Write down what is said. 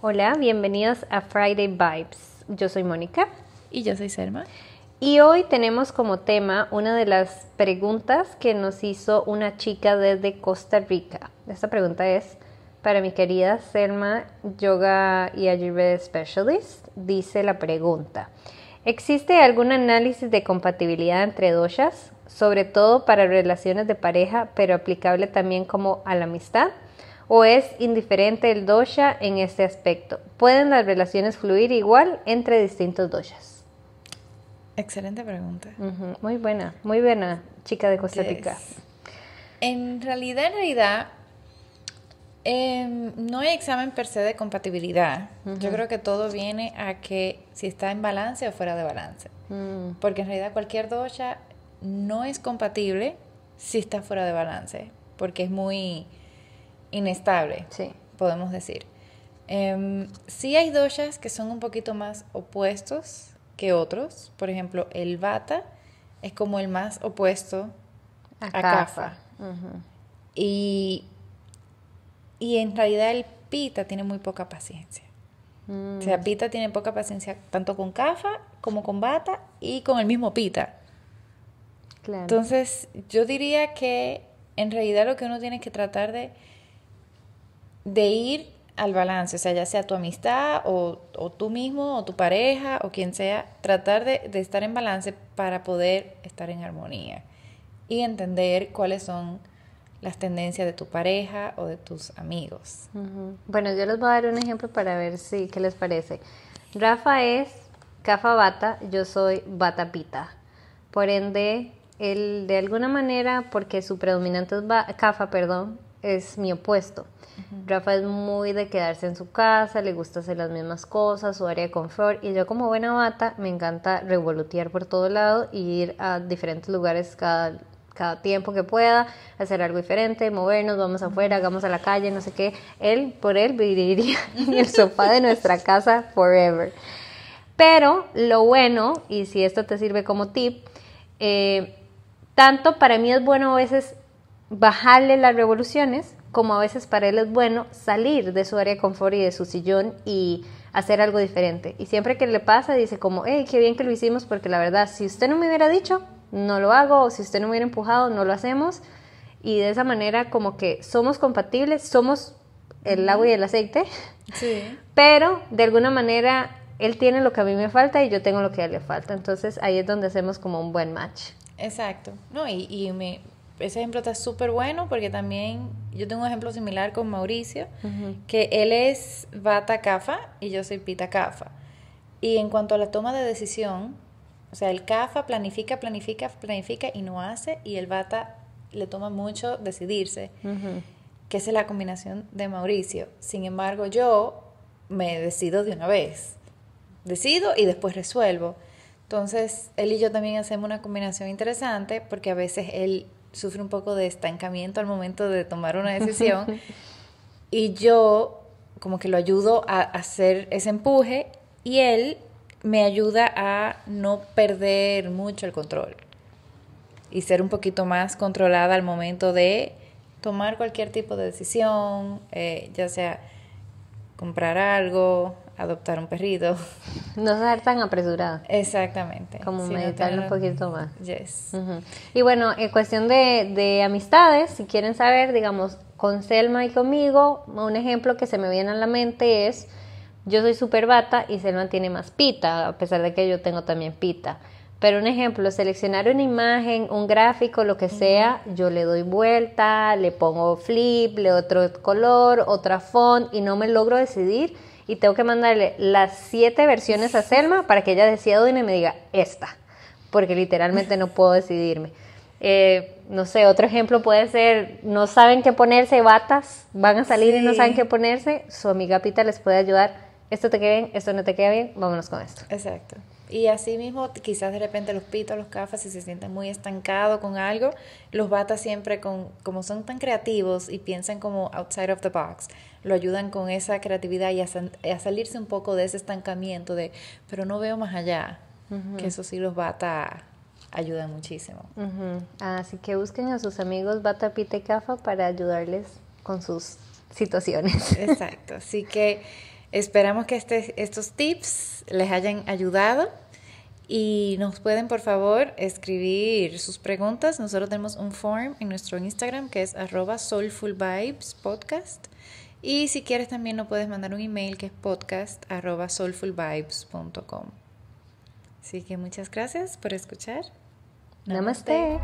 Hola, bienvenidos a Friday Vibes. Yo soy Mónica. Y yo soy Selma. Y hoy tenemos como tema una de las preguntas que nos hizo una chica desde Costa Rica. Esta pregunta es para mi querida Selma, Yoga y Ayurveda Specialist. Dice la pregunta. ¿Existe algún análisis de compatibilidad entre doshas, sobre todo para relaciones de pareja, pero aplicable también como a la amistad? o es indiferente el dosha en este aspecto? ¿Pueden las relaciones fluir igual entre distintos doshas? Excelente pregunta. Muy buena, muy buena, chica de Costa En realidad, en realidad, em, no hay examen per se de compatibilidad. Yo creo que todo viene a que si está en balance o fuera de balance. Mm. Porque en realidad cualquier dosha no es compatible si está fuera de balance. Porque es muy inestable, podemos decir. Em, sí hay doshas que son un poquito más opuestos que otros. Por ejemplo, el bata es como el más opuesto a, cafa y, y en realidad el pita tiene muy poca paciencia. O sea, mm. pita tiene poca paciencia tanto con kafa como con bata y con el mismo pita. Entonces, yo diría que en realidad lo que uno tiene que tratar de de ir al balance, o sea, ya sea tu amistad o, tú mismo o tu pareja o quien sea, tratar de, estar en balance para poder estar en armonía y entender cuáles son las tendencias de tu pareja o de tus amigos. Bueno, yo les voy a dar un ejemplo para ver si qué les parece. Rafa es Cafa Bata, yo soy pita. Por ende, él de alguna manera, porque su predominante es Cafa, perdón, es mi opuesto. Rafa es muy de quedarse en su casa, le gusta hacer las mismas cosas, su área de confort y yo como buena bata me encanta revolotear por todo lado ir a diferentes lugares cada, tiempo que pueda, hacer algo diferente, movernos, vamos afuera, hagamos a la calle, no sé qué. Él por él viviría en el sofá de nuestra casa forever. Pero lo bueno, y si esto te sirve como tip, eh, tanto para mí es bueno a veces bajarle las revoluciones, como a veces para él es bueno salir de su área de confort y de su sillón y hacer algo diferente. Y siempre que le pasa dice como, hey, qué bien que lo hicimos porque la verdad, si usted no me hubiera dicho, no lo hago, o si usted no me hubiera empujado, no lo hacemos. Y de esa manera como que somos compatibles, somos el agua y el aceite, sí. pero de alguna manera él tiene lo que a mí me falta y yo tengo lo que a él le falta. Entonces ahí es donde hacemos como un buen match. Exacto. No, y me, ese ejemplo está súper bueno porque también yo tengo un ejemplo similar con Mauricio, que él es Bata Cafa y yo soy Pita Cafa. Y en cuanto a la toma de decisión, o sea, el Cafa planifica, planifica, planifica y no hace, y el Bata le toma mucho decidirse, que es la combinación de Mauricio. Sin embargo, yo me decido de una vez. Decido y después resuelvo. Entonces, él y yo también hacemos una combinación interesante porque a veces él sufre un poco de estancamiento al momento de tomar una decisión. y yo como que lo ayudo a hacer ese empuje y él me ayuda a no perder mucho el control y ser un poquito más controlada al momento de tomar cualquier tipo de decisión, eh, ya sea comprar algo, adoptar un perrito. No ser tan apresurada. Exactamente. Como meditar un poquito más. Yes. Y bueno, en cuestión de, amistades, si quieren saber, digamos, con Selma y conmigo, un ejemplo que se me viene a la mente es, yo soy super bata y Selma tiene más pita, a pesar de que yo tengo también pita. Pero un ejemplo, seleccionar una imagen, un gráfico, lo que sea, yo le doy vuelta, le pongo flip, le otro color, otra font y no me logro decidir y tengo que mandarle las siete versiones a Selma para que ella decida una y me diga esta, porque literalmente no puedo decidirme. Eh, no sé, otro ejemplo puede ser, no saben qué ponerse, batas, van a salir y no saben qué ponerse, su amiga Pita les puede ayudar, esto te queda bien, esto no te queda bien, vámonos con esto. Exacto. Y así mismo, quizás de repente los pitos, los cafas, si se sienten muy estancados con algo, los bata siempre con, como son tan creativos y piensan como outside of the box, lo ayudan con esa creatividad y a, salirse un poco de ese estancamiento de, pero no veo más allá, que eso sí los bata ayuda muchísimo. Así que busquen a sus amigos bata, pita y cafa para ayudarles con sus situaciones. Exacto, así que... Esperamos que este, estos tips les hayan ayudado y nos pueden por favor escribir sus preguntas. Nosotros tenemos un form en nuestro Instagram que es arroba soulfulvibespodcast. Y si quieres también nos puedes mandar un email que es podcast arroba soulfulvibes.com. Así que muchas gracias por escuchar. Namaste.